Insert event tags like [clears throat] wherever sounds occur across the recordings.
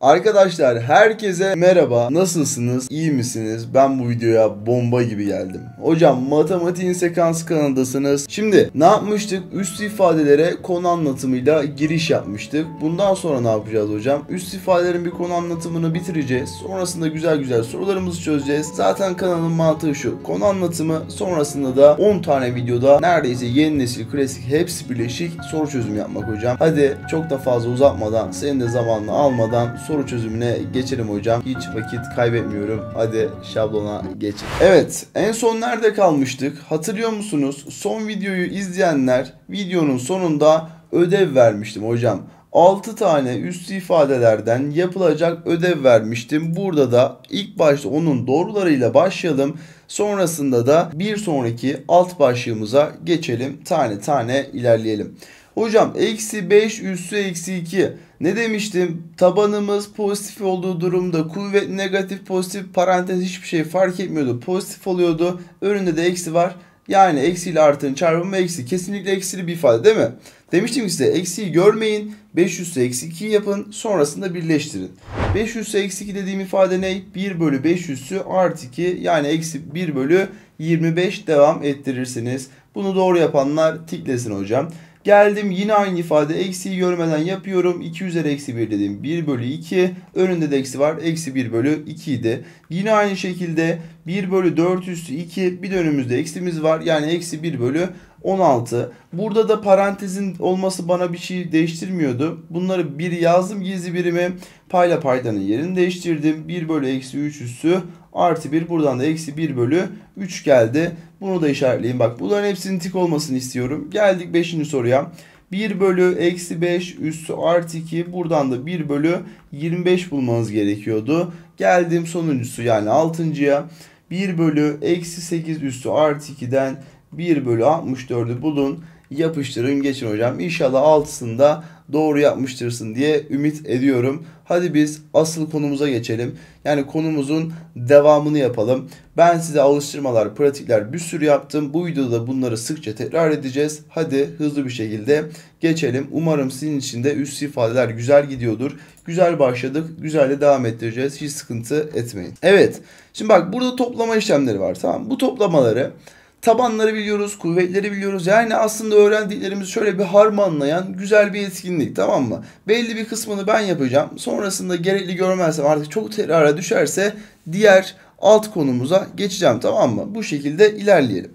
Arkadaşlar herkese merhaba. Nasılsınız? İyi misiniz? Ben bu videoya bomba gibi geldim. Hocam matematiğin sekans kanadasınız. Şimdi ne yapmıştık? Üst ifadelere konu anlatımıyla giriş yapmıştık. Bundan sonra ne yapacağız hocam? Üst ifadelerin bir konu anlatımını bitireceğiz. Sonrasında güzel güzel sorularımızı çözeceğiz. Zaten kanalın mantığı şu. Konu anlatımı sonrasında da 10 tane videoda neredeyse yeni nesil klasik hepsi birleşik soru çözüm yapmak hocam. Hadi çok da fazla uzatmadan senin de zamanını almadan soru çözümüne geçelim hocam. Hiç vakit kaybetmiyorum. Hadi şablona geçelim. Evet en son nerede kalmıştık? Hatırlıyor musunuz? Son videoyu izleyenler videonun sonunda ödev vermiştim hocam. 6 tane üst ifadelerden yapılacak ödev vermiştim. Burada da ilk başta onun doğrularıyla başlayalım. Sonrasında da bir sonraki alt başlığımıza geçelim. Tane tane ilerleyelim. Hocam eksi 5 üssü eksi 2. Ne demiştim? Tabanımız pozitif olduğu durumda kuvvet negatif pozitif parantez hiçbir şey fark etmiyordu. Pozitif oluyordu. Önünde de eksi var. Yani eksi ile artın çarpımı eksi. Kesinlikle eksili bir ifade değil mi? Demiştim ki size eksiyi görmeyin. 500 eksi 2 yapın. Sonrasında birleştirin. 500 eksi 2 dediğim ifade ne? 1 bölü 500'ü artı 2 yani eksi 1 bölü 25 devam ettirirsiniz. Bunu doğru yapanlar tiklesin hocam. Geldim yine aynı ifade eksiyi görmeden yapıyorum. 2 üzeri eksi 1 dedim 1 bölü 2. Önünde de eksi var. Eksi 1 bölü 2 idi. Yine aynı şekilde 1 bölü 4 üstü 2 bir de önümüzde eksimiz var. Yani eksi 1 bölü 16. Burada da parantezin olması bana bir şey değiştirmiyordu. Bunları 1 yazdım gizli birimi. Payla paydanın yerini değiştirdim. 1 bölü eksi 3 üssü Artı 1 buradan da eksi 1 bölü 3 geldi. Bunu da işaretleyin. Bak bunların hepsinin tik olmasını istiyorum. Geldik 5. soruya. 1 bölü eksi 5 üstü artı 2 buradan da 1 bölü 25 bulmanız gerekiyordu. Geldim sonuncusu yani 6.ya. 1 bölü eksi 8 üstü artı 2'den 1 bölü 64'ü bulun yapıştırın geçin hocam. İnşallah altısında doğru yapmıştırsın diye ümit ediyorum. Hadi biz asıl konumuza geçelim. Yani konumuzun devamını yapalım. Ben size alıştırmalar, pratikler bir sürü yaptım. Bu videoda bunları sıkça tekrar edeceğiz. Hadi hızlı bir şekilde geçelim. Umarım sizin için de üst ifadeler güzel gidiyordur. Güzel başladık. Güzel de devam ettireceğiz. Hiç sıkıntı etmeyin. Evet. Şimdi bak burada toplama işlemleri var. Tamam. Bu toplamaları Tabanları biliyoruz, kuvvetleri biliyoruz. Yani aslında öğrendiklerimizi şöyle bir harmanlayan güzel bir etkinlik tamam mı? Belli bir kısmını ben yapacağım. Sonrasında gerekli görmezsem artık çok tekrara düşerse diğer alt konumuza geçeceğim tamam mı? Bu şekilde ilerleyelim.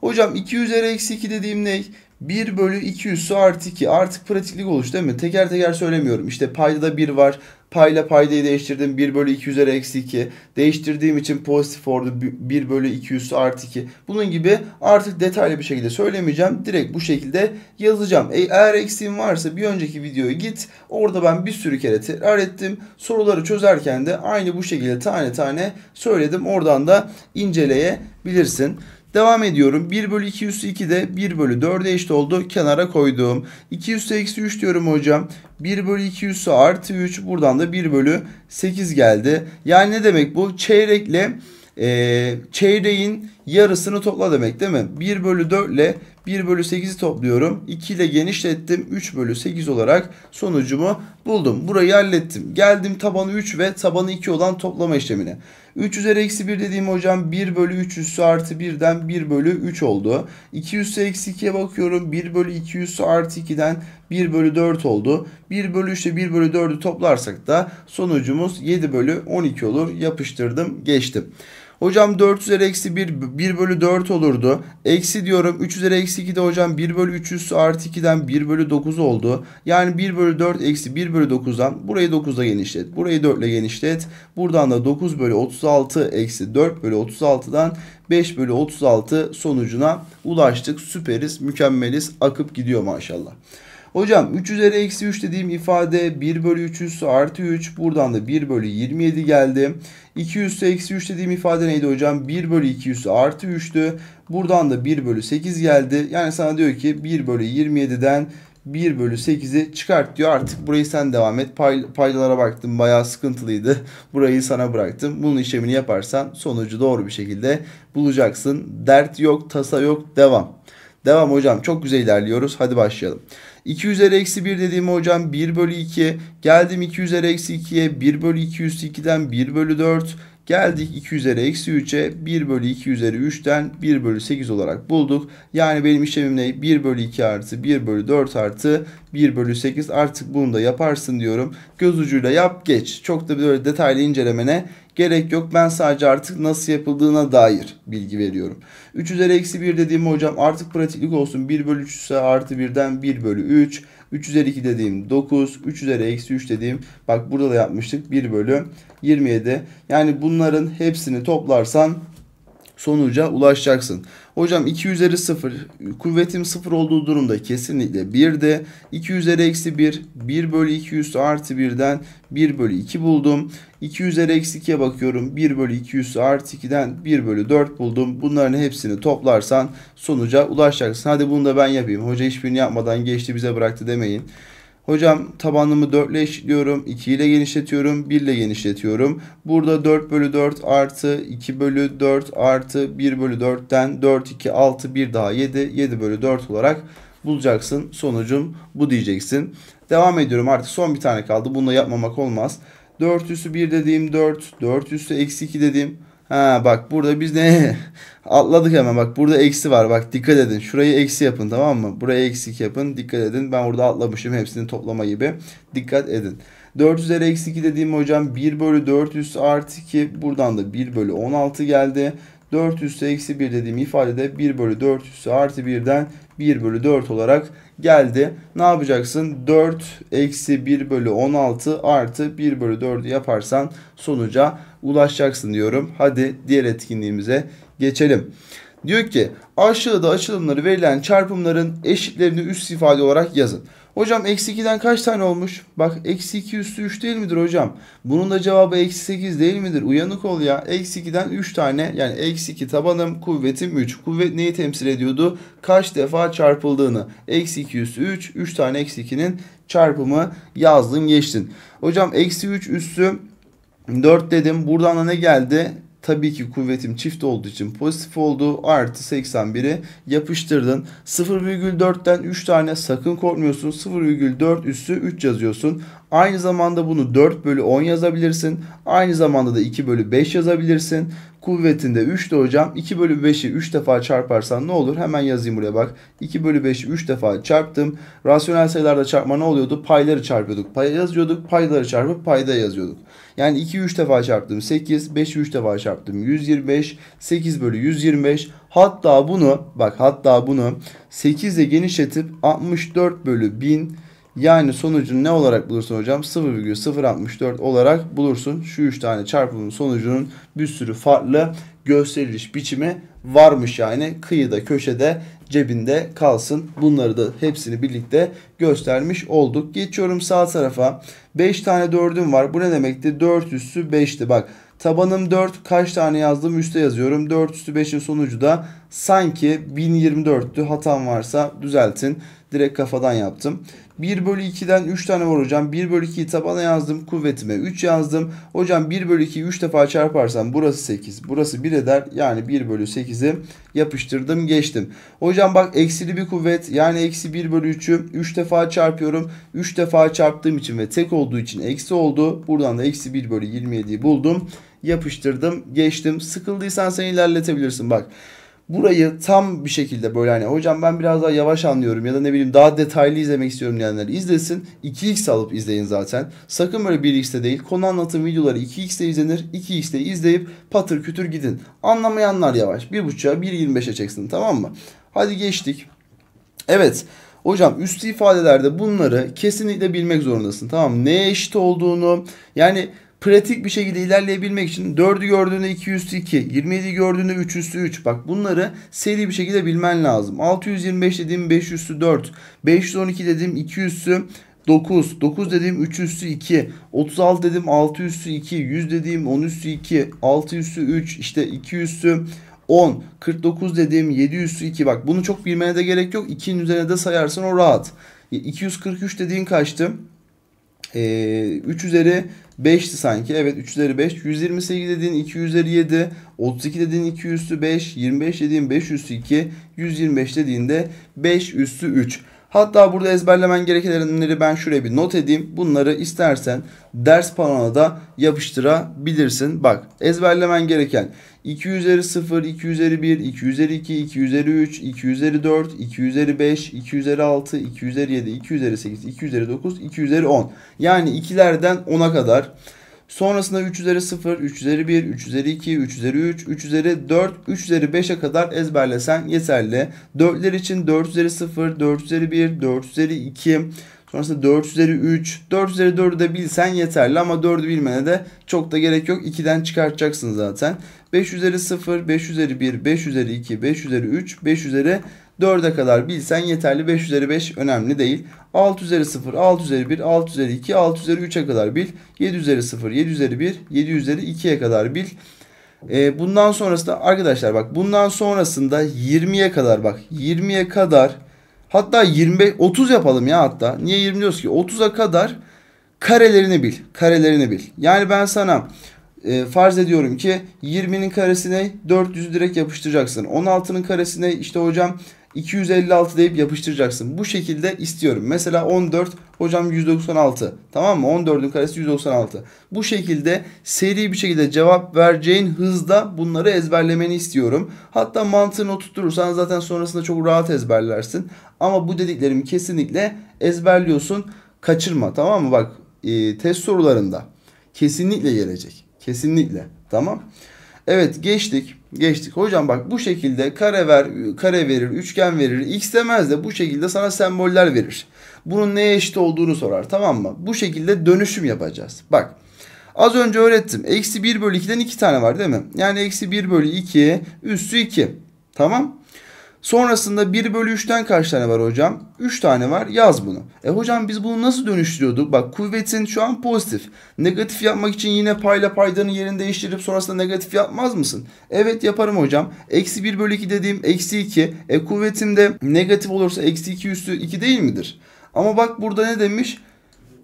Hocam 2 üzeri eksi 2 dediğim ne? 1 bölü 2 üssü artı 2. Artık pratiklik oluş değil mi? Teker teker söylemiyorum. İşte payda da 1 var. Payla paydayı değiştirdim. 1 bölü 2 üzeri eksi 2. Değiştirdiğim için pozitif oldu. 1 bölü 2 üssü artı 2. Bunun gibi artık detaylı bir şekilde söylemeyeceğim. Direkt bu şekilde yazacağım. E, eğer eksiğim varsa bir önceki videoya git. Orada ben bir sürü kere tekrar ettim. Soruları çözerken de aynı bu şekilde tane tane söyledim. Oradan da inceleyebilirsin. Devam ediyorum. 1 bölü 2 üstü 2 de 1 bölü 4'e eşit oldu. Kenara koyduğum 2 üstü eksi 3 diyorum hocam. 1 bölü 2 üstü artı 3. Buradan da 1 bölü 8 geldi. Yani ne demek bu? Çeyrekle e, çeyreğin yarısını topla demek değil mi? 1 bölü 4 ile 1 bölü 8'i topluyorum. 2 ile genişlettim. 3 bölü 8 olarak sonucumu buldum. Burayı hallettim. Geldim tabanı 3 ve tabanı 2 olan toplama işlemine. 3 üzeri eksi 1 dediğim hocam 1 bölü 3 üssü artı 1'den 1 bölü 3 oldu. 2 üssü eksi 2'ye bakıyorum. 1 bölü 2 üssü artı 2'den 1 bölü 4 oldu. 1 bölü 3 ile 1 bölü 4'ü toplarsak da sonucumuz 7 bölü 12 olur. Yapıştırdım geçtim. Hocam 4 üzeri eksi 1, 1 bölü 4 olurdu. Eksi diyorum 3 üzeri eksi 2 de hocam 1 bölü 3 üssü artı 2'den 1 bölü 9 oldu. Yani 1 bölü 4 eksi 1 bölü 9'dan burayı 9'da genişlet. Burayı 4 ile genişlet. Buradan da 9 bölü 36 eksi 4 bölü 36'dan 5 bölü 36 sonucuna ulaştık. Süperiz, mükemmeliz, akıp gidiyor maşallah. Hocam 3 üzeri eksi 3 dediğim ifade 1 bölü 300 artı 3. Buradan da 1 bölü 27 geldi. 200 eksi 3 dediğim ifade neydi hocam? 1 bölü 200 artı 3'tü. Buradan da 1 bölü 8 geldi. Yani sana diyor ki 1 bölü 27'den 1 bölü 8'i çıkart diyor. Artık burayı sen devam et. Pay, paydalara baktım bayağı sıkıntılıydı. [laughs] Burayı sana bıraktım. Bunun işlemini yaparsan sonucu doğru bir şekilde bulacaksın. Dert yok, tasa yok. Devam. Devam hocam. Çok güzel ilerliyoruz. Hadi başlayalım. 2 üzeri eksi 1 dediğim hocam 1 bölü 2. Geldim 2 üzeri eksi 2'ye 1 bölü 2 üstü 2'den 1 bölü 4. Geldik 2 üzeri eksi 3'e 1 bölü 2 üzeri 3'ten 1 bölü 8 olarak bulduk. Yani benim işlemim ne? 1 bölü 2 artı 1 bölü 4 artı 1 bölü 8 artık bunu da yaparsın diyorum. Göz ucuyla yap geç. Çok da böyle detaylı incelemene Gerek yok ben sadece artık nasıl yapıldığına dair bilgi veriyorum. 3 üzeri eksi 1 dediğim hocam artık pratiklik olsun 1 bölü 3 ise artı 1'den 1 bölü 3. 3 üzeri 2 dediğim 9. 3 üzeri eksi 3 dediğim bak burada da yapmıştık 1 bölü 27. Yani bunların hepsini toplarsan sonuca ulaşacaksın. Hocam 2 üzeri 0 kuvvetim 0 olduğu durumda kesinlikle 1'de 2 üzeri eksi 1 1 bölü 2 üstü artı 1'den 1 bölü 2 buldum. 2 üzeri eksi 2'ye bakıyorum 1 bölü 2 üstü artı 2'den 1 bölü 4 buldum. Bunların hepsini toplarsan sonuca ulaşacaksın. Hadi bunu da ben yapayım. Hoca hiçbirini yapmadan geçti bize bıraktı demeyin. Hocam tabanımı 4 ile eşitliyorum. 2 ile genişletiyorum. 1 ile genişletiyorum. Burada 4 bölü 4 artı 2 bölü 4 artı 1 bölü 4'ten 4, 2, 6, 1 daha 7. 7 bölü 4 olarak bulacaksın. Sonucum bu diyeceksin. Devam ediyorum artık son bir tane kaldı. Bunu da yapmamak olmaz. 4 üssü 1 dediğim 4. 4 üssü eksi 2 dediğim Ha bak burada biz ne [laughs] atladık hemen bak burada eksi var bak dikkat edin şurayı eksi yapın tamam mı buraya eksik yapın dikkat edin ben burada atlamışım hepsini toplama gibi dikkat edin 4 üzeri eksi 2 dediğim hocam 1 bölü 400 artı 2 buradan da 1 bölü 16 geldi 4 eksi 1 dediğim ifadede 1 bölü 400 artı 1'den 1 bölü 4 olarak geldi. Ne yapacaksın? 4 eksi 1 bölü 16 artı 1 bölü 4'ü yaparsan sonuca ulaşacaksın diyorum. Hadi diğer etkinliğimize geçelim. Diyor ki aşağıda açılımları verilen çarpımların eşitlerini üst ifade olarak yazın. Hocam eksi 2'den kaç tane olmuş? Bak eksi 2 üstü 3 değil midir hocam? Bunun da cevabı eksi 8 değil midir? Uyanık ol ya. Eksi 2'den 3 tane yani eksi 2 tabanım kuvvetim 3. Kuvvet neyi temsil ediyordu? Kaç defa çarpıldığını. Eksi 2 üstü 3. 3 tane eksi 2'nin çarpımı yazdın geçtin. Hocam eksi 3 üstü 4 dedim. Buradan da ne geldi? Tabii ki kuvvetim çift olduğu için pozitif oldu. Artı 81'i yapıştırdın. 0,4'ten 3 tane sakın korkmuyorsun. 0,4 üssü 3 yazıyorsun. Aynı zamanda bunu 4 bölü 10 yazabilirsin. Aynı zamanda da 2 bölü 5 yazabilirsin kuvvetinde 3'tü hocam. 2 bölü 5'i 3 defa çarparsan ne olur? Hemen yazayım buraya bak. 2 bölü 5'i 3 defa çarptım. Rasyonel sayılarda çarpma ne oluyordu? Payları çarpıyorduk. Paya yazıyorduk. Payları çarpıp payda yazıyorduk. Yani 2'yi 3 defa çarptım 8. 5'i 3 defa çarptım 125. 8 bölü 125. Hatta bunu bak hatta bunu 8 ile genişletip 64 bölü 1000 yani sonucunu ne olarak bulursun hocam? 0,064 olarak bulursun. Şu 3 tane çarpımın sonucunun bir sürü farklı gösteriliş biçimi varmış yani. Kıyıda, köşede, cebinde kalsın. Bunları da hepsini birlikte göstermiş olduk. Geçiyorum sağ tarafa. 5 tane 4'üm var. Bu ne demekti? 4 üssü 5'ti. Bak Tabanım 4 kaç tane yazdım üste yazıyorum. 4 üstü 5'in sonucu da sanki 1024'tü. Hatam varsa düzeltin. Direkt kafadan yaptım. 1 bölü 2'den 3 tane var hocam. 1 bölü 2'yi tabana yazdım. Kuvvetime 3 yazdım. Hocam 1 bölü 2'yi 3 defa çarparsam burası 8. Burası 1 eder. Yani 1 bölü 8'i yapıştırdım geçtim. Hocam bak eksili bir kuvvet. Yani eksi 1 bölü 3'ü 3 defa çarpıyorum. 3 defa çarptığım için ve tek olduğu için eksi oldu. Buradan da eksi 1 bölü 27'yi buldum. Yapıştırdım geçtim. Sıkıldıysan sen ilerletebilirsin bak burayı tam bir şekilde böyle hani hocam ben biraz daha yavaş anlıyorum ya da ne bileyim daha detaylı izlemek istiyorum diyenler izlesin. 2x alıp izleyin zaten. Sakın böyle 1x'te değil. Konu anlatım videoları 2x'te izlenir. 2x'te izleyip patır kütür gidin. Anlamayanlar yavaş. 1.5'a 1.25'e çeksin tamam mı? Hadi geçtik. Evet. Hocam üstü ifadelerde bunları kesinlikle bilmek zorundasın. Tamam neye eşit olduğunu yani pratik bir şekilde ilerleyebilmek için 4'ü gördüğünde 2 üstü 2, 27'yi gördüğünde 3 üstü 3. Bak bunları seri bir şekilde bilmen lazım. 625 dediğim 5 üstü 4, 512 dediğim 2 üstü 9, 9 dediğim 3 üstü 2, 36 dediğim 6 üstü 2, 100 dediğim 10 üstü 2, 6 üstü 3, işte 2 üstü 10, 49 dediğim 7 üstü 2. Bak bunu çok bilmene de gerek yok. 2'nin üzerine de sayarsın o rahat. 243 dediğin kaçtı? Ee, 3 üzeri 5'ti sanki. Evet 3 üzeri 5. 128 dediğin 2 üzeri 7. 32 dediğin 2 üstü 5. 25 dediğin 5 üstü 2. 125 dediğinde 5 üstü 3. Hatta burada ezberlemen gerekenleri ben şuraya bir not edeyim. Bunları istersen ders panona da yapıştırabilirsin. Bak ezberlemen gereken 2 üzeri 0, 2 üzeri 1, 2 üzeri 2, 2 üzeri 3, 2 üzeri 4, 2 üzeri 5, 2 üzeri 6, 2 üzeri 7, 2 üzeri 8, 2 üzeri 9, 2 üzeri 10. Yani ikilerden 10'a kadar Sonrasında 3 üzeri 0, 3 üzeri 1, 3 üzeri 2, 3 üzeri 3, 3 üzeri 4, 3 üzeri 5'e kadar ezberlesen yeterli. 4'ler için 4 üzeri 0, 4 üzeri 1, 4 üzeri 2, Sonrasında 4 üzeri 3. 4 üzeri 4'ü de bilsen yeterli ama 4'ü bilmene de çok da gerek yok. 2'den çıkartacaksın zaten. 5 üzeri 0, 5 üzeri 1, 5 üzeri 2, 5 üzeri 3, 5 üzeri 4'e kadar bilsen yeterli. 5 üzeri 5 önemli değil. 6 üzeri 0, 6 üzeri 1, 6 üzeri 2, 6 üzeri 3'e kadar bil. 7 üzeri 0, 7 üzeri 1, 7 üzeri 2'ye kadar bil. E, bundan sonrasında arkadaşlar bak bundan sonrasında 20'ye kadar bak 20'ye kadar hatta 25 30 yapalım ya hatta. Niye 20 diyoruz ki? 30'a kadar karelerini bil. Karelerini bil. Yani ben sana e, farz ediyorum ki 20'nin karesine 400 direkt yapıştıracaksın. 16'nın karesine işte hocam 256 deyip yapıştıracaksın. Bu şekilde istiyorum. Mesela 14 hocam 196 tamam mı? 14'ün karesi 196. Bu şekilde seri bir şekilde cevap vereceğin hızda bunları ezberlemeni istiyorum. Hatta mantığını oturtursan zaten sonrasında çok rahat ezberlersin. Ama bu dediklerimi kesinlikle ezberliyorsun. Kaçırma tamam mı? Bak e, test sorularında kesinlikle gelecek. Kesinlikle tamam. Evet geçtik geçtik. Hocam bak bu şekilde kare ver, kare verir, üçgen verir, x demez de bu şekilde sana semboller verir. Bunun neye eşit olduğunu sorar tamam mı? Bu şekilde dönüşüm yapacağız. Bak az önce öğrettim. Eksi 1 bölü 2'den 2 tane var değil mi? Yani eksi 1 bölü 2 üstü 2. Tamam. Sonrasında 1 bölü 3'ten kaç tane var hocam? 3 tane var yaz bunu. E hocam biz bunu nasıl dönüştürüyorduk? Bak kuvvetin şu an pozitif. Negatif yapmak için yine payla paydanın yerini değiştirip sonrasında negatif yapmaz mısın? Evet yaparım hocam. Eksi 1 bölü 2 dediğim eksi 2. E kuvvetim de negatif olursa eksi 2 üstü 2 değil midir? Ama bak burada ne demiş?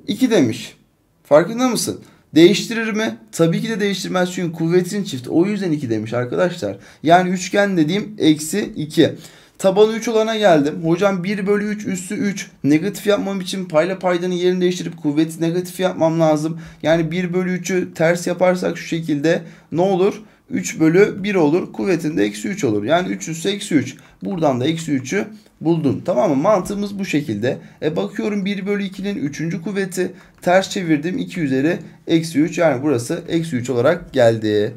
2 demiş. Farkında mısın? Değiştirir mi? Tabii ki de değiştirmez çünkü kuvvetin çift. O yüzden 2 demiş arkadaşlar. Yani üçgen dediğim eksi 2. Tabanı 3 olana geldim. Hocam 1 bölü 3 üstü 3. Negatif yapmam için payla paydanın yerini değiştirip kuvveti negatif yapmam lazım. Yani 1 bölü 3'ü ters yaparsak şu şekilde ne olur? 3 bölü 1 olur. Kuvvetinde eksi 3 olur. Yani 3 ise eksi 3. Buradan da eksi 3'ü buldum. Tamam mı? Mantığımız bu şekilde. E bakıyorum 1 bölü 2'nin 3. kuvveti. Ters çevirdim 2 üzeri eksi 3. Yani burası eksi 3 olarak geldi.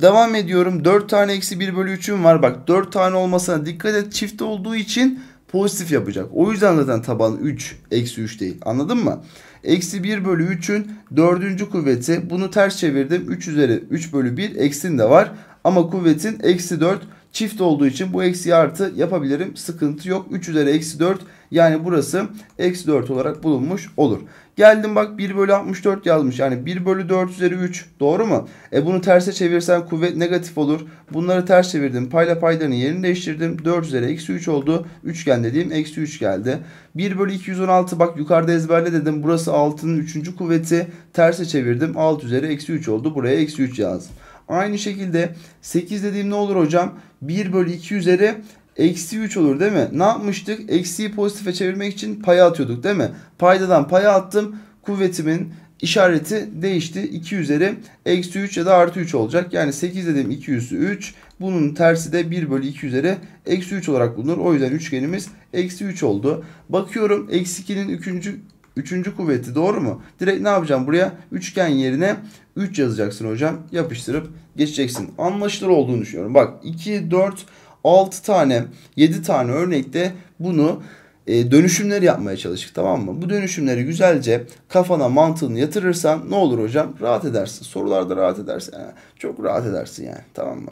Devam ediyorum. 4 tane eksi 1 bölü 3'üm var. Bak 4 tane olmasına dikkat et. Çift olduğu için pozitif yapacak. O yüzden zaten taban 3 eksi 3 değil. Anladın mı? Eksi 1 bölü 3'ün dördüncü kuvveti. Bunu ters çevirdim. 3 üzeri 3 bölü 1 eksin de var. Ama kuvvetin eksi 4 çift olduğu için bu eksi artı yapabilirim. Sıkıntı yok. 3 üzeri eksi 4 yani burası eksi 4 olarak bulunmuş olur. Geldim bak 1 bölü 64 yazmış. Yani 1 bölü 4 üzeri 3. Doğru mu? E bunu terse çevirsen kuvvet negatif olur. Bunları ters çevirdim. Payla paylarının yerini değiştirdim. 4 üzeri eksi 3 oldu. Üçgen dediğim eksi 3 geldi. 1 bölü 216 bak yukarıda ezberle dedim. Burası 6'nın 3. kuvveti. Terse çevirdim. 6 üzeri eksi 3 oldu. Buraya eksi 3 yazdım. Aynı şekilde 8 dediğim ne olur hocam? 1 bölü 2 üzeri eksi 3 olur değil mi? Ne yapmıştık? Eksiyi pozitife çevirmek için paya atıyorduk değil mi? Paydadan paya attım. Kuvvetimin işareti değişti. 2 üzeri eksi 3 ya da artı 3 olacak. Yani 8 dedim 2 üssü 3. Bunun tersi de 1 bölü 2 üzeri eksi 3 olarak bulunur. O yüzden üçgenimiz eksi 3 oldu. Bakıyorum eksi 2'nin 3. Üçüncü kuvveti doğru mu? Direkt ne yapacağım buraya? Üçgen yerine 3 yazacaksın hocam. Yapıştırıp geçeceksin. Anlaşılır olduğunu düşünüyorum. Bak 2, 4, 6 tane 7 tane örnekte bunu e, dönüşümleri yapmaya çalıştık tamam mı? Bu dönüşümleri güzelce kafana mantığını yatırırsan ne olur hocam? Rahat edersin. Sorularda rahat edersin. Yani çok rahat edersin yani tamam mı?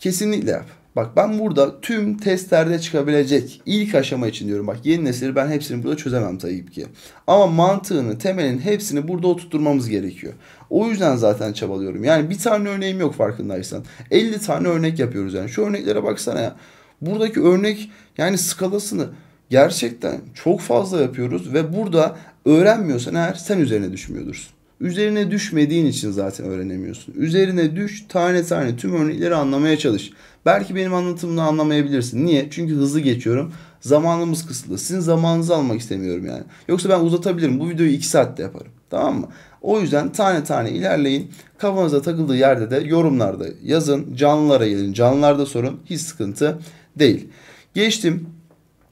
Kesinlikle yap. Bak ben burada tüm testlerde çıkabilecek ilk aşama için diyorum. Bak yeni nesil ben hepsini burada çözemem tabii ki. Ama mantığını, temelin hepsini burada oturtmamız gerekiyor. O yüzden zaten çabalıyorum. Yani bir tane örneğim yok farkındaysan. 50 tane örnek yapıyoruz yani. Şu örneklere baksana ya. Buradaki örnek yani skalasını gerçekten çok fazla yapıyoruz ve burada öğrenmiyorsan eğer sen üzerine düşmüyordur. Üzerine düşmediğin için zaten öğrenemiyorsun. Üzerine düş, tane tane tüm örnekleri anlamaya çalış. Belki benim anlatımını anlamayabilirsin. Niye? Çünkü hızlı geçiyorum. Zamanımız kısıtlı. Sizin zamanınızı almak istemiyorum yani. Yoksa ben uzatabilirim. Bu videoyu 2 saatte yaparım. Tamam mı? O yüzden tane tane ilerleyin. Kafanıza takıldığı yerde de yorumlarda yazın. Canlılara gelin. Canlılarda sorun. Hiç sıkıntı değil. Geçtim.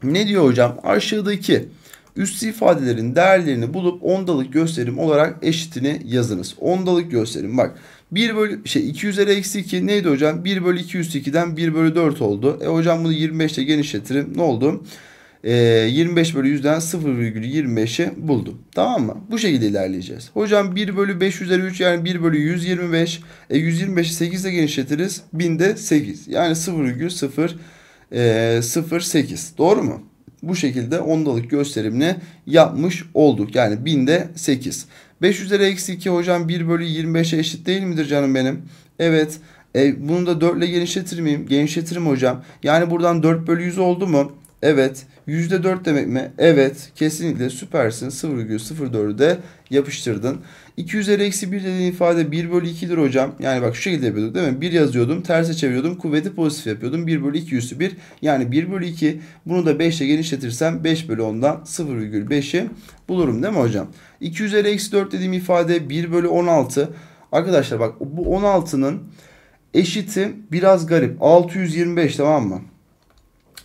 Ne diyor hocam? Aşağıdaki Üst ifadelerin değerlerini bulup ondalık gösterim olarak eşitini yazınız. Ondalık gösterim bak. 1 bölü şey 2 üzeri eksi 2 neydi hocam? 1 bölü 2 üstü 2'den 1 bölü 4 oldu. E hocam bunu 25 ile genişletirim. Ne oldu? E, 25 bölü 100'den 0,25'i buldum. Tamam mı? Bu şekilde ilerleyeceğiz. Hocam 1 bölü 5 üzeri 3 yani 1 bölü 125. E 125'i 8 ile genişletiriz. 1000'de 8. Yani 0,0 e, Doğru mu? bu şekilde ondalık gösterimini yapmış olduk. Yani binde 8. 5 üzeri eksi 2 hocam 1 bölü 25'e eşit değil midir canım benim? Evet. E, bunu da 4 ile genişletir miyim? Genişletirim hocam. Yani buradan 4 bölü 100 oldu mu? Evet. yüzde dört demek mi? Evet. Kesinlikle süpersin. 0,04'ü de yapıştırdın. 2 üzeri eksi 1 dediğin ifade 1 bölü 2'dir hocam. Yani bak şu şekilde yapıyorduk değil mi? 1 yazıyordum. Terse çeviriyordum. Kuvveti pozitif yapıyordum. 1 bölü 2 üstü 1. Yani 1 bölü 2. Bunu da 5 ile genişletirsem 5 bölü 10'dan 0,5'i bulurum değil mi hocam? 2 üzeri eksi 4 dediğim ifade 1 bölü 16. Arkadaşlar bak bu 16'nın eşiti biraz garip. 625 tamam mı?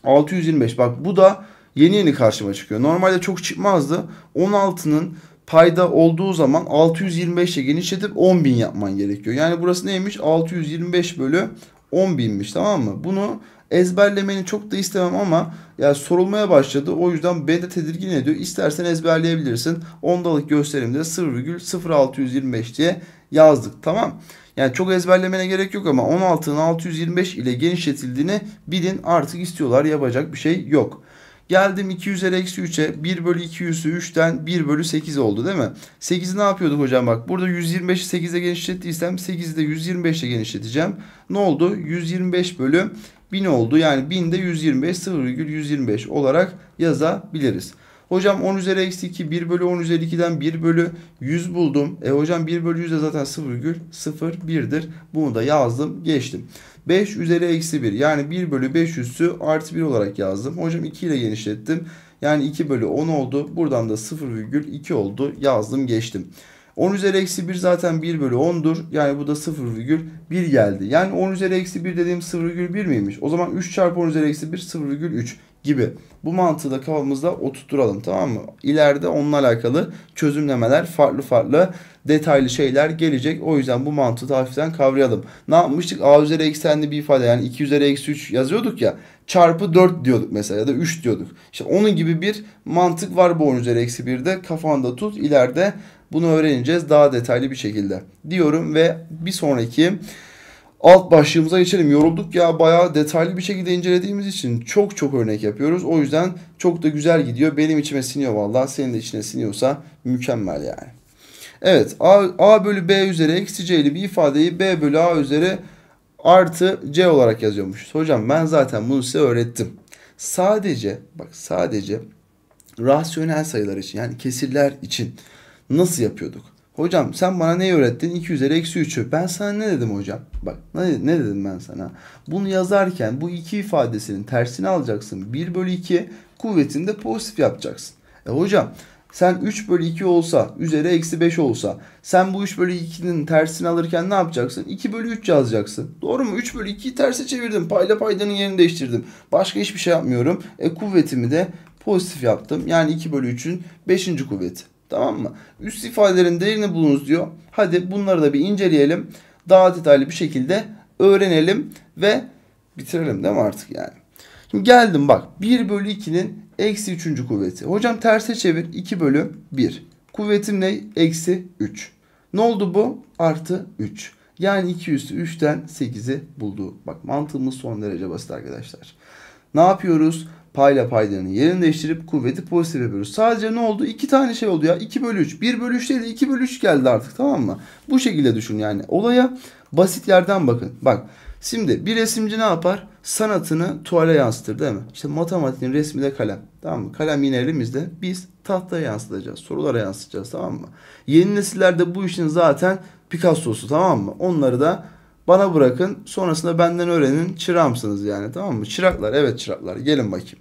625 bak bu da yeni yeni karşıma çıkıyor. Normalde çok çıkmazdı. 16'nın payda olduğu zaman 625 ile genişletip 10.000 yapman gerekiyor. Yani burası neymiş? 625 bölü 10.000'miş tamam mı? Bunu ezberlemeni çok da istemem ama yani sorulmaya başladı. O yüzden B de tedirgin ediyor. İstersen ezberleyebilirsin. Ondalık gösterimde 0,0625 diye yazdık tamam yani çok ezberlemene gerek yok ama 16'nın 625 ile genişletildiğini bilin artık istiyorlar yapacak bir şey yok. Geldim 2 eksi 3'e 1 bölü 200'ü 3'ten 1 bölü 8 oldu değil mi? 8'i ne yapıyorduk hocam bak burada 125'i 8'e genişlettiysem 8'i de 125 genişleteceğim. Ne oldu? 125 bölü 1000 oldu. Yani 1000'de 125 0,125 olarak yazabiliriz. Hocam 10 üzeri eksi 2 1 bölü 10 üzeri 2'den 1 bölü 100 buldum. E hocam 1 bölü 100 de zaten 0,01'dir. Bunu da yazdım geçtim. 5 üzeri eksi 1 yani 1 bölü 500'ü artı 1 olarak yazdım. Hocam 2 ile genişlettim. Yani 2 bölü 10 oldu. Buradan da 0,2 oldu. Yazdım geçtim. 10 üzeri eksi 1 zaten 1 bölü 10'dur. Yani bu da 0,1 geldi. Yani 10 üzeri eksi 1 dediğim 0,1 miymiş? O zaman 3 çarpı 10 üzeri eksi 1 0,3 gibi. Bu mantığı da kafamızda oturturalım tamam mı? İleride onunla alakalı çözümlemeler farklı farklı detaylı şeyler gelecek. O yüzden bu mantığı da hafiften kavrayalım. Ne yapmıştık? A üzeri eksenli bir ifade yani 2 üzeri eksi 3 yazıyorduk ya. Çarpı 4 diyorduk mesela ya da 3 diyorduk. İşte onun gibi bir mantık var bu 10 üzeri eksi 1'de. Kafanda tut ileride bunu öğreneceğiz daha detaylı bir şekilde diyorum ve bir sonraki alt başlığımıza geçelim. Yorulduk ya bayağı detaylı bir şekilde incelediğimiz için çok çok örnek yapıyoruz. O yüzden çok da güzel gidiyor. Benim içime siniyor vallahi. Senin de içine siniyorsa mükemmel yani. Evet A, A bölü B üzeri eksi C'li bir ifadeyi B bölü A üzeri artı C olarak yazıyormuşuz. Hocam ben zaten bunu size öğrettim. Sadece bak sadece rasyonel sayılar için yani kesirler için nasıl yapıyorduk? Hocam sen bana ne öğrettin? 2 üzeri eksi 3'ü. Ben sana ne dedim hocam? Bak ne, ne dedim ben sana? Bunu yazarken bu iki ifadesinin tersini alacaksın. 1 bölü 2 kuvvetini de pozitif yapacaksın. E hocam sen 3 bölü 2 olsa üzeri eksi 5 olsa sen bu 3 bölü 2'nin tersini alırken ne yapacaksın? 2 bölü 3 yazacaksın. Doğru mu? 3 bölü 2'yi terse çevirdim. Payla paydanın yerini değiştirdim. Başka hiçbir şey yapmıyorum. E kuvvetimi de pozitif yaptım. Yani 2 bölü 3'ün 5. kuvveti. Tamam mı? Üst ifadelerin değerini bulunuz diyor. Hadi bunları da bir inceleyelim. Daha detaylı bir şekilde öğrenelim ve bitirelim değil mi artık yani? Şimdi geldim bak 1 bölü 2'nin eksi 3. kuvveti. Hocam terse çevir 2 bölü 1. Kuvvetim ne? Eksi 3. Ne oldu bu? Artı 3. Yani 2 üstü 3'ten 8'i buldu. Bak mantığımız son derece basit arkadaşlar. Ne yapıyoruz? payla paylarını yerini değiştirip kuvveti pozitif yapıyoruz. Sadece ne oldu? İki tane şey oldu ya. 2 bölü 3. 1 bölü 3 değil de 2 bölü 3 geldi artık tamam mı? Bu şekilde düşün yani. Olaya basit yerden bakın. Bak şimdi bir resimci ne yapar? Sanatını tuvale yansıtır değil mi? İşte matematiğin resmi de kalem. Tamam mı? Kalem yine elimizde. Biz tahtaya yansıtacağız. Sorulara yansıtacağız tamam mı? Yeni nesillerde bu işin zaten Picasso'su tamam mı? Onları da bana bırakın. Sonrasında benden öğrenin. Çırağımsınız yani tamam mı? Çıraklar evet çıraklar. Gelin bakayım.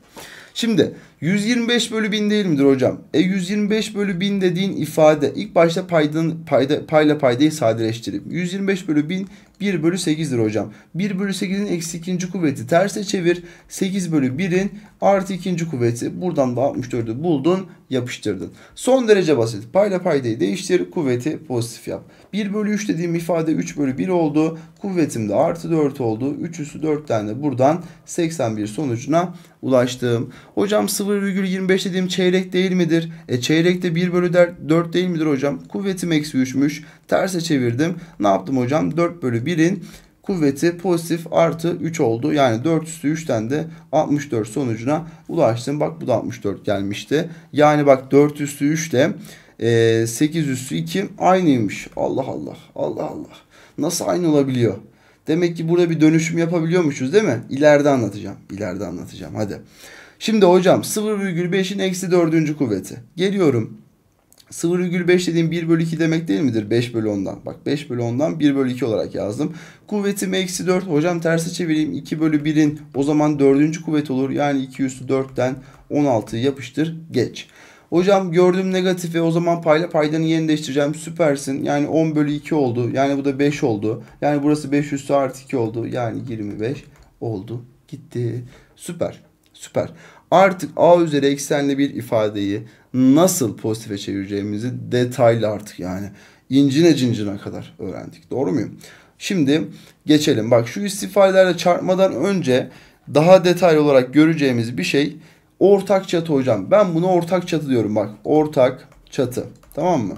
Şimdi 125 bölü 1000 değil midir hocam? E 125 bölü 1000 dediğin ifade ilk başta paydan, payda, payla paydayı sadeleştirip 125 bölü 1000 1 bölü 8'dir hocam. 1 bölü 8'in eksi ikinci kuvveti terse çevir. 8 bölü 1'in artı ikinci kuvveti. Buradan da 64'ü buldun yapıştırdın. Son derece basit. Payla paydayı değiştir. Kuvveti pozitif yap. 1 bölü 3 dediğim ifade 3 bölü 1 oldu. Kuvvetim de artı 4 oldu. 3 üstü 4 tane buradan 81 sonucuna ulaştım. Hocam sıvı 0,25 dediğim çeyrek değil midir? E çeyrekte 1 bölü 4 değil midir hocam? Kuvvetim eksi 3'müş. Terse çevirdim. Ne yaptım hocam? 4 bölü 1'in kuvveti pozitif artı 3 oldu. Yani 4 üstü 3'ten de 64 sonucuna ulaştım. Bak bu da 64 gelmişti. Yani bak 4 üstü 3 ile 8 üstü 2 aynıymış. Allah Allah. Allah Allah. Nasıl aynı olabiliyor? Demek ki burada bir dönüşüm yapabiliyormuşuz değil mi? İleride anlatacağım. İleride anlatacağım. Hadi. Şimdi hocam 0,5'in eksi 4. kuvveti. Geliyorum. 0,5 dediğim 1 bölü 2 demek değil midir? 5 bölü 10'dan. Bak 5 bölü 10'dan 1 bölü 2 olarak yazdım. Kuvvetim eksi 4. Hocam tersi çevireyim. 2 bölü 1'in o zaman 4. kuvvet olur. Yani 2 üstü 4'ten 16 yapıştır geç. Hocam gördüm negatifi o zaman payla paydanı yerini değiştireceğim. Süpersin. Yani 10 bölü 2 oldu. Yani bu da 5 oldu. Yani burası 5 üstü artı 2 oldu. Yani 25 oldu. Gitti. Süper. Süper. Artık a üzeri eksenli bir ifadeyi nasıl pozitife çevireceğimizi detaylı artık yani incine cincine kadar öğrendik. Doğru muyum? Şimdi geçelim. Bak şu istifadelerle çarpmadan önce daha detaylı olarak göreceğimiz bir şey ortak çatı hocam. Ben bunu ortak çatı diyorum bak. Ortak çatı. Tamam mı?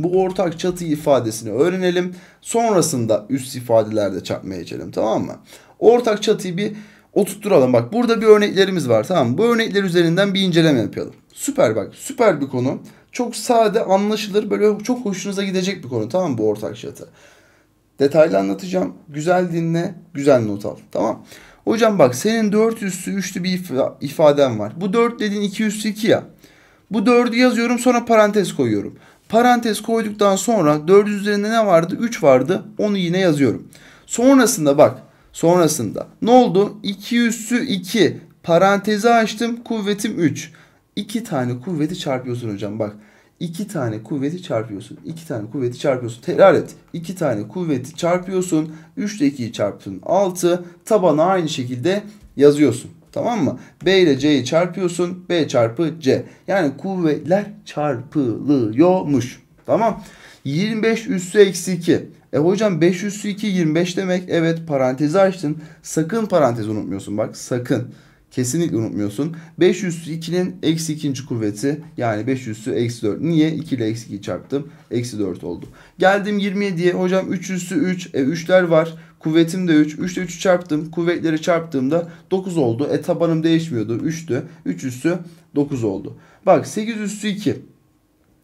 Bu ortak çatı ifadesini öğrenelim. Sonrasında üst ifadelerde çarpmaya geçelim. Tamam mı? Ortak çatıyı bir oturtturalım. Bak burada bir örneklerimiz var tamam mı? Bu örnekler üzerinden bir inceleme yapalım. Süper bak süper bir konu. Çok sade anlaşılır böyle çok hoşunuza gidecek bir konu tamam mı bu ortak çatı. Detaylı anlatacağım. Güzel dinle, güzel not al. Tamam. Hocam bak senin 4 üstü 3'lü bir ifa ifaden var. Bu 4 dediğin 2 üstü 2 ya. Bu 4'ü yazıyorum sonra parantez koyuyorum. Parantez koyduktan sonra 4 üzerinde ne vardı? 3 vardı. Onu yine yazıyorum. Sonrasında bak Sonrasında ne oldu? 2 üssü 2 parantezi açtım kuvvetim 3. 2 tane kuvveti çarpıyorsun hocam bak. 2 tane kuvveti çarpıyorsun. 2 tane kuvveti çarpıyorsun. Tekrar et. 2 tane kuvveti çarpıyorsun. 3 ile 2'yi çarptın. 6 Tabanı aynı şekilde yazıyorsun. Tamam mı? B ile C'yi çarpıyorsun. B çarpı C. Yani kuvvetler çarpılıyormuş. Tamam. 25 üssü eksi 2. E hocam 5 üssü 2 25 demek. Evet parantezi açtın. Sakın parantezi unutmuyorsun bak sakın. Kesinlikle unutmuyorsun. 5 üssü 2'nin eksi 2. kuvveti yani 5 üssü eksi 4. Niye? 2 ile eksi 2 çarptım. Eksi 4 oldu. Geldim 27'ye. Hocam 3 üssü 3. E 3'ler var. Kuvvetim de 3. 3 ile 3'ü çarptım. Kuvvetleri çarptığımda 9 oldu. E tabanım değişmiyordu. 3'tü. 3 üssü 9 oldu. Bak 8 üssü 2.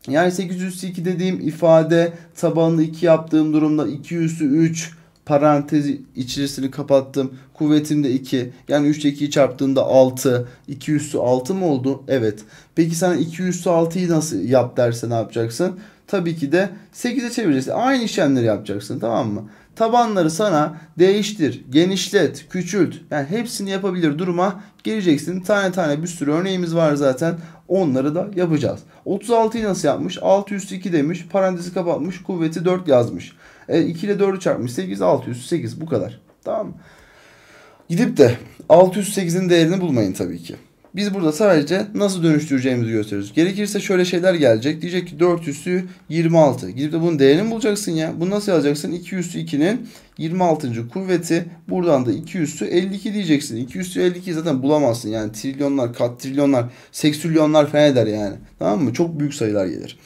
Yani 8 üssü 2 dediğim ifade tabanını 2 yaptığım durumda 2 üssü 3 parantez içerisini kapattım. kuvvetinde 2. Yani 3 ile 2'yi çarptığında 6. 2 üssü 6 mı oldu? Evet. Peki sen 2 üssü 6'yı nasıl yap derse ne yapacaksın? Tabii ki de 8'e çevireceksin. Aynı işlemleri yapacaksın tamam mı? Tabanları sana değiştir, genişlet, küçült. Yani hepsini yapabilir duruma geleceksin. Tane tane bir sürü örneğimiz var zaten. Onları da yapacağız. 36'yı nasıl yapmış? 6 üstü 2 demiş. Parantezi kapatmış. Kuvveti 4 yazmış. E, 2 ile 4'ü çarpmış. 8 6 bu kadar. Tamam mı? Gidip de 6 değerini bulmayın tabii ki. Biz burada sadece nasıl dönüştüreceğimizi gösteriyoruz. Gerekirse şöyle şeyler gelecek. Diyecek ki 4 üssü 26. Gidip de bunun değerini bulacaksın ya. Bunu nasıl yazacaksın? 2 üssü 2'nin 26. kuvveti. Buradan da 2 üssü 52 diyeceksin. 2 üssü 52 zaten bulamazsın. Yani trilyonlar, kat trilyonlar, seksülyonlar falan eder yani. Tamam mı? Çok büyük sayılar gelir.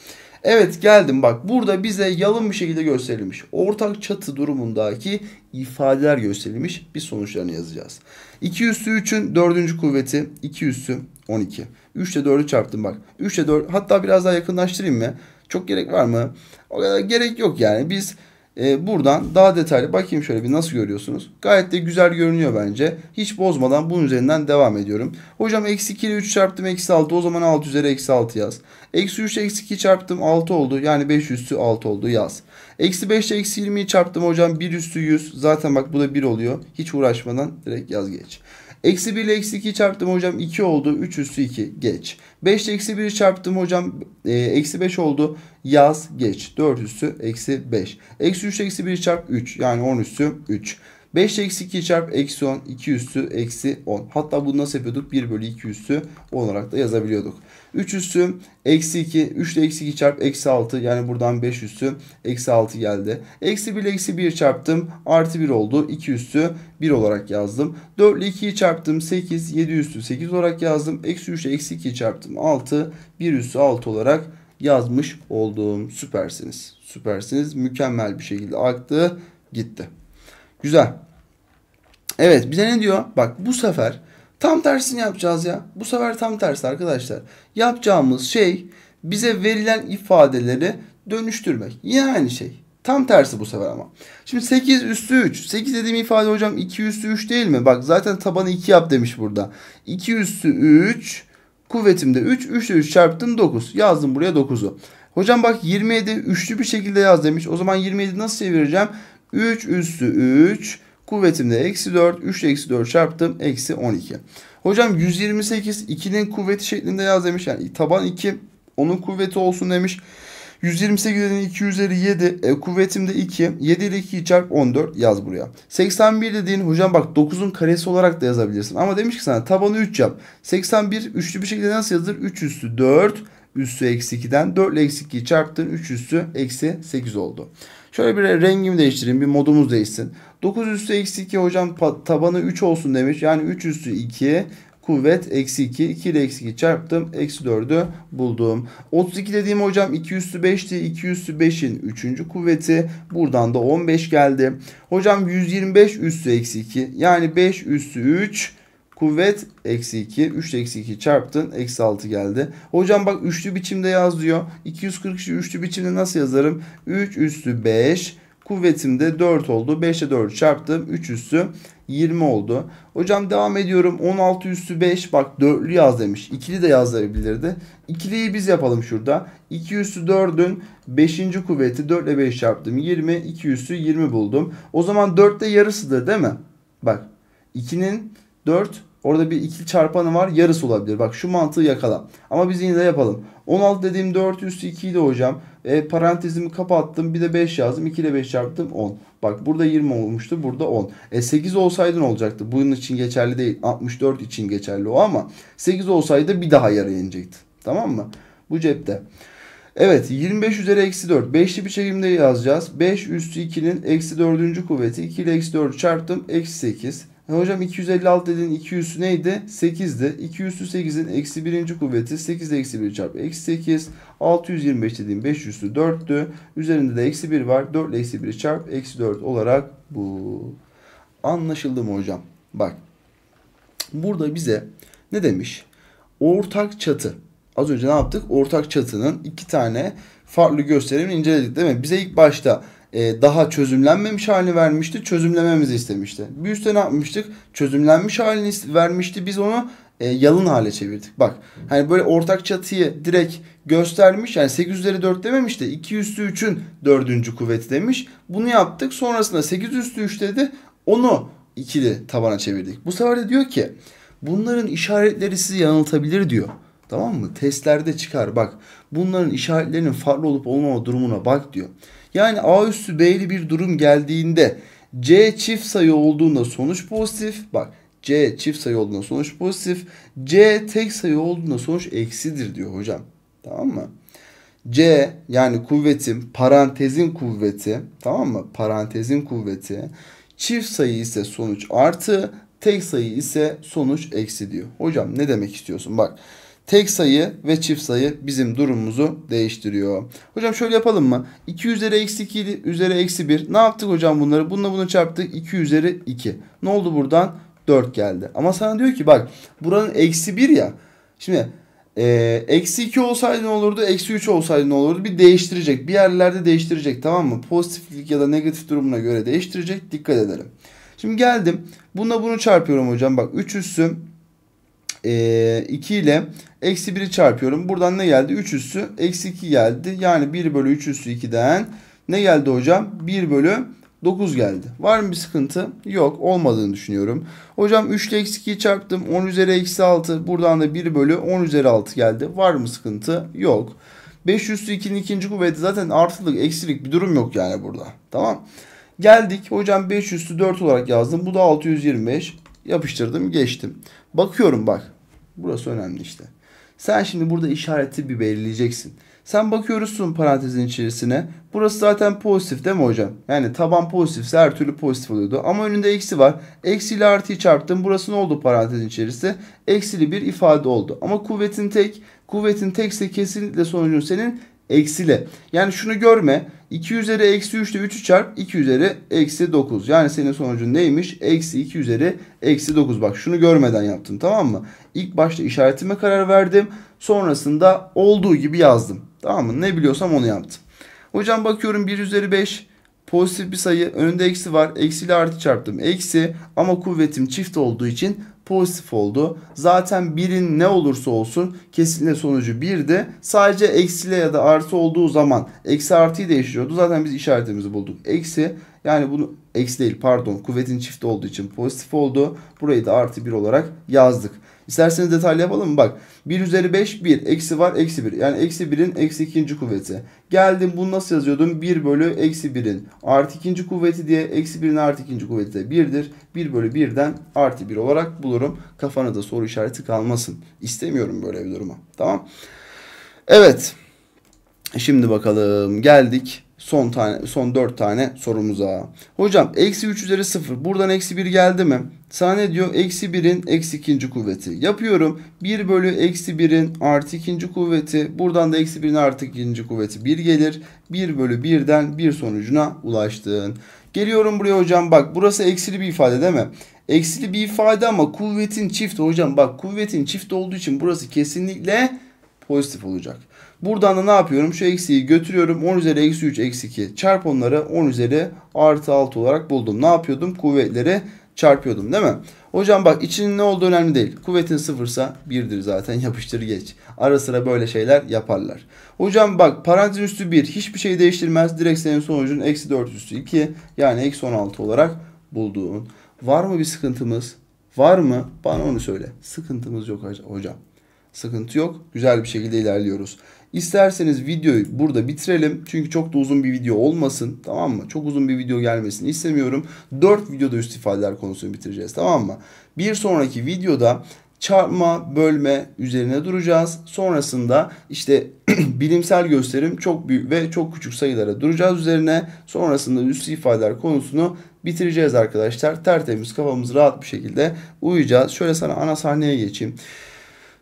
Evet geldim bak burada bize yalın bir şekilde gösterilmiş. Ortak çatı durumundaki ifadeler gösterilmiş. Bir sonuçlarını yazacağız. 2 üssü 3'ün 4. kuvveti 2 üssü 12. 3 ile 4'ü çarptım bak. 3 ile 4 hatta biraz daha yakınlaştırayım mı? Çok gerek var mı? O kadar gerek yok yani. Biz e, buradan daha detaylı bakayım şöyle bir nasıl görüyorsunuz. Gayet de güzel görünüyor bence. Hiç bozmadan bunun üzerinden devam ediyorum. Hocam eksi 2 ile 3 çarptım eksi 6 o zaman 6 üzeri eksi 6 yaz. Eksi 3 ile eksi 2 çarptım 6 oldu yani 5 üstü 6 oldu yaz. Eksi 5 ile eksi 20'yi çarptım hocam 1 üstü 100 zaten bak bu da 1 oluyor. Hiç uğraşmadan direkt yaz geç. Eksi 1 ile eksi 2 çarptım hocam 2 oldu 3 üstü 2 geç. 5 eksi 1'i çarptım hocam. Ee, eksi 5 oldu. Yaz geç. 4 üssü eksi 5. Eksi 3 eksi 1'i çarp 3. Yani 10 üssü 3. 5 eksi 2 çarp eksi 10. 2 üstü eksi 10. Hatta bunu nasıl yapıyorduk? 1 bölü 2 üstü 10 olarak da yazabiliyorduk. 3 üstü eksi 2. 3 ile eksi 2 çarp eksi 6. Yani buradan 5 üstü eksi 6 geldi. Eksi 1 ile eksi 1 çarptım. Artı 1 oldu. 2 üstü 1 olarak yazdım. 4 ile 2'yi çarptım. 8. 7 üstü 8 olarak yazdım. Eksi 3 ile eksi 2 çarptım. 6. 1 üstü 6 olarak yazmış olduğum süpersiniz. Süpersiniz. Mükemmel bir şekilde aktı gitti. Güzel. Evet bize ne diyor? Bak bu sefer tam tersini yapacağız ya. Bu sefer tam tersi arkadaşlar. Yapacağımız şey bize verilen ifadeleri dönüştürmek. Yine aynı şey. Tam tersi bu sefer ama. Şimdi 8 üstü 3. 8 dediğim ifade hocam 2 üstü 3 değil mi? Bak zaten tabanı 2 yap demiş burada. 2 üstü 3 kuvvetimde 3. 3 ile 3 çarptım 9. Yazdım buraya 9'u. Hocam bak 27 üçlü bir şekilde yaz demiş. O zaman 27 nasıl çevireceğim? 3 üstü 3 kuvvetimde eksi 4 3 eksi 4 çarptım eksi 12. Hocam 128 2'nin kuvveti şeklinde yaz demiş. Yani taban 2 onun kuvveti olsun demiş. 128'in 2 üzeri 7 e, kuvvetimde 2. 7 ile 2 çarp 14 yaz buraya. 81 dediğin hocam bak 9'un karesi olarak da yazabilirsin. Ama demiş ki sana tabanı 3 yap. 81 üçlü bir şekilde nasıl yazılır? 3 üstü 4 üstü eksi 2'den 4 ile eksi 2'yi çarptın 3 üstü eksi 8 oldu. Şöyle bir rengimi değiştireyim. Bir modumuz değişsin. 9 üstü eksi 2 hocam tabanı 3 olsun demiş. Yani 3 üstü 2 kuvvet eksi 2. 2 ile eksi 2 çarptım. Eksi 4'ü buldum. 32 dediğim hocam 2 üstü 5'ti. 2 üstü 5'in 3. kuvveti. Buradan da 15 geldi. Hocam 125 üstü eksi 2. Yani 5 üstü 3 Kuvvet eksi 2. 3 eksi 2 çarptın. Eksi 6 geldi. Hocam bak üçlü biçimde yaz diyor. 243'ü üçlü biçimde nasıl yazarım? 3 üstü 5. Kuvvetim de 4 oldu. 5'e 4 çarptım. 3 üstü 20 oldu. Hocam devam ediyorum. 16 üstü 5. Bak dörtlü yaz demiş. İkili de yazabilirdi. İkiliyi biz yapalım şurada. 2 üstü 4'ün 5. kuvveti 4 ile 5 çarptım. 20. 2 üstü 20 buldum. O zaman 4 de yarısıdır değil mi? Bak 2'nin 4 Orada bir ikili çarpanı var. Yarısı olabilir. Bak şu mantığı yakala. Ama biz yine de yapalım. 16 dediğim 4 üstü 2 idi hocam. E, parantezimi kapattım. Bir de 5 yazdım. 2 ile 5 çarptım 10. Bak burada 20 olmuştu. Burada 10. E, 8 olsaydı ne olacaktı? Bunun için geçerli değil. 64 için geçerli o ama 8 olsaydı bir daha yarı inecekti. Tamam mı? Bu cepte. Evet 25 üzeri eksi 4. 5'li bir çekimde yazacağız. 5 üstü 2'nin eksi 4. kuvveti. 2 ile eksi 4 çarptım. Eksi 8. E hocam 256 dediğin 200 neydi? 8'di. 2 8'in eksi birinci kuvveti 8 eksi 1 çarpı eksi 8. 625 dediğim 5 4'tü. Üzerinde de eksi 1 var. 4 eksi 1 çarp eksi 4 olarak bu. Anlaşıldı mı hocam? Bak. Burada bize ne demiş? Ortak çatı. Az önce ne yaptık? Ortak çatının iki tane farklı gösterimini inceledik değil mi? Bize ilk başta e, daha çözümlenmemiş halini vermişti. Çözümlememizi istemişti. Bir üstte ne yapmıştık? Çözümlenmiş halini vermişti. Biz onu e, yalın hale çevirdik. Bak hani böyle ortak çatıyı direkt göstermiş. Yani 8 üzeri 4 dememiş de 2 üstü 3'ün 4. kuvveti demiş. Bunu yaptık. Sonrasında 8 üstü 3 dedi. Onu ikili tabana çevirdik. Bu sefer de diyor ki bunların işaretleri sizi yanıltabilir diyor. Tamam mı? Testlerde çıkar bak. Bunların işaretlerinin farklı olup olmama durumuna bak diyor. Yani A üstü B'li bir durum geldiğinde C çift sayı olduğunda sonuç pozitif. Bak C çift sayı olduğunda sonuç pozitif. C tek sayı olduğunda sonuç eksidir diyor hocam. Tamam mı? C yani kuvvetim parantezin kuvveti tamam mı? Parantezin kuvveti. Çift sayı ise sonuç artı tek sayı ise sonuç eksi diyor. Hocam ne demek istiyorsun? Bak Tek sayı ve çift sayı bizim durumumuzu değiştiriyor. Hocam şöyle yapalım mı? 2 üzeri eksi 2 Üzeri eksi 1. Ne yaptık hocam bunları? Bununla bunu çarptık. 2 üzeri 2. Ne oldu buradan? 4 geldi. Ama sana diyor ki bak buranın eksi 1 ya. Şimdi e, eksi 2 olsaydı ne olurdu? Eksi 3 olsaydı ne olurdu? Bir değiştirecek. Bir yerlerde değiştirecek tamam mı? Pozitiflik ya da negatif durumuna göre değiştirecek. Dikkat edelim. Şimdi geldim. Bununla bunu çarpıyorum hocam. Bak 3 üssü e, ee, 2 ile eksi 1'i çarpıyorum. Buradan ne geldi? 3 üssü eksi 2 geldi. Yani 1 bölü 3 üssü 2'den ne geldi hocam? 1 bölü 9 geldi. Var mı bir sıkıntı? Yok. Olmadığını düşünüyorum. Hocam 3 ile eksi 2'yi çarptım. 10 üzeri eksi 6. Buradan da 1 bölü 10 üzeri 6 geldi. Var mı sıkıntı? Yok. 5 üssü 2'nin ikinci kuvveti zaten artılık eksilik bir durum yok yani burada. Tamam. Geldik. Hocam 5 üstü 4 olarak yazdım. Bu da 625. Yapıştırdım geçtim. Bakıyorum bak. Burası önemli işte. Sen şimdi burada işareti bir belirleyeceksin. Sen bakıyorsun parantezin içerisine. Burası zaten pozitif değil mi hocam? Yani taban pozitifse her türlü pozitif oluyordu. Ama önünde eksi var. Eksi ile artıyı çarptın. Burası ne oldu parantezin içerisi? Eksili bir ifade oldu. Ama kuvvetin tek. Kuvvetin tekse kesinlikle sonucun senin eksile. Yani şunu görme. 2 üzeri eksi 3 ile 3'ü çarp 2 üzeri eksi 9. Yani senin sonucun neymiş? Eksi 2 üzeri eksi 9. Bak şunu görmeden yaptım tamam mı? İlk başta işaretime karar verdim. Sonrasında olduğu gibi yazdım. Tamam mı? Ne biliyorsam onu yaptım. Hocam bakıyorum 1 üzeri 5 pozitif bir sayı. Önünde eksi var. Eksi ile artı çarptım. Eksi ama kuvvetim çift olduğu için pozitif oldu. Zaten birin ne olursa olsun kesinlikle sonucu 1'di. Sadece eksiyle ya da artı olduğu zaman eksi artıyı değiştiriyordu. Zaten biz işaretimizi bulduk. Eksi yani bunu eksi değil pardon kuvvetin çift olduğu için pozitif oldu. Burayı da artı 1 olarak yazdık. İsterseniz detaylı yapalım mı? Bak 1 üzeri 5 1. Eksi var eksi 1. Yani eksi 1'in eksi 2. kuvveti. Geldim bunu nasıl yazıyordum? 1 bölü eksi 1'in artı 2. kuvveti diye eksi 1'in artı 2. kuvveti de 1'dir. 1 bölü 1'den artı 1 olarak bulurum. da soru işareti kalmasın. İstemiyorum böyle bir durumu. Tamam. Evet. Şimdi bakalım geldik son tane son 4 tane sorumuza. Hocam eksi 3 üzeri 0 buradan eksi 1 geldi mi? Sana ne diyor? Eksi 1'in eksi ikinci kuvveti. Yapıyorum. 1 bölü eksi 1'in artı ikinci kuvveti. Buradan da eksi 1'in artı ikinci kuvveti 1 gelir. 1 bölü 1'den 1 sonucuna ulaştın. Geliyorum buraya hocam bak burası eksili bir ifade değil mi? Eksili bir ifade ama kuvvetin çift hocam bak kuvvetin çift olduğu için burası kesinlikle pozitif olacak. Buradan da ne yapıyorum? Şu eksiyi götürüyorum. 10 üzeri eksi 3 eksi 2 çarp onları 10 üzeri artı 6 olarak buldum. Ne yapıyordum? Kuvvetleri çarpıyordum değil mi? Hocam bak içinin ne olduğu önemli değil. Kuvvetin sıfırsa birdir zaten [laughs] yapıştır geç. Ara sıra böyle şeyler yaparlar. Hocam bak parantezin üstü 1 hiçbir şey değiştirmez. Direkt senin sonucun eksi 4 üstü 2 yani eksi 16 olarak bulduğun. Var mı bir sıkıntımız? Var mı? Bana onu söyle. Sıkıntımız yok hocam. Sıkıntı yok. Güzel bir şekilde ilerliyoruz. İsterseniz videoyu burada bitirelim. Çünkü çok da uzun bir video olmasın. Tamam mı? Çok uzun bir video gelmesini istemiyorum. 4 videoda üst ifadeler konusunu bitireceğiz. Tamam mı? Bir sonraki videoda çarpma, bölme üzerine duracağız. Sonrasında işte [clears throat] bilimsel gösterim çok büyük ve çok küçük sayılara duracağız üzerine. Sonrasında üst ifadeler konusunu bitireceğiz arkadaşlar. Tertemiz kafamız rahat bir şekilde uyuyacağız. Şöyle sana ana sahneye geçeyim.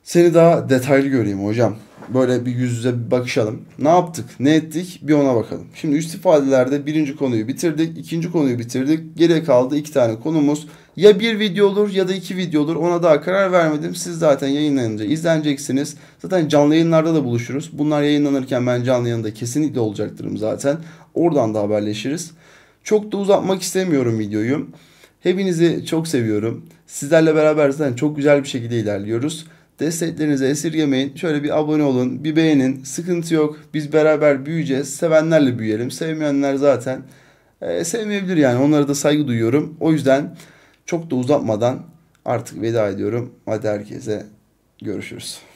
Seni daha detaylı göreyim hocam böyle bir yüz yüze bir bakışalım. Ne yaptık, ne ettik bir ona bakalım. Şimdi üst ifadelerde birinci konuyu bitirdik, ikinci konuyu bitirdik. Geriye kaldı iki tane konumuz. Ya bir video olur ya da iki video olur. Ona daha karar vermedim. Siz zaten yayınlanınca izleneceksiniz. Zaten canlı yayınlarda da buluşuruz. Bunlar yayınlanırken ben canlı yayında kesinlikle olacaktırım zaten. Oradan da haberleşiriz. Çok da uzatmak istemiyorum videoyu. Hepinizi çok seviyorum. Sizlerle beraber zaten çok güzel bir şekilde ilerliyoruz. Desteklerinizi esirgemeyin. Şöyle bir abone olun, bir beğenin. Sıkıntı yok. Biz beraber büyüyeceğiz. Sevenlerle büyüyelim. Sevmeyenler zaten e, sevmeyebilir yani. Onlara da saygı duyuyorum. O yüzden çok da uzatmadan artık veda ediyorum. Hadi herkese görüşürüz.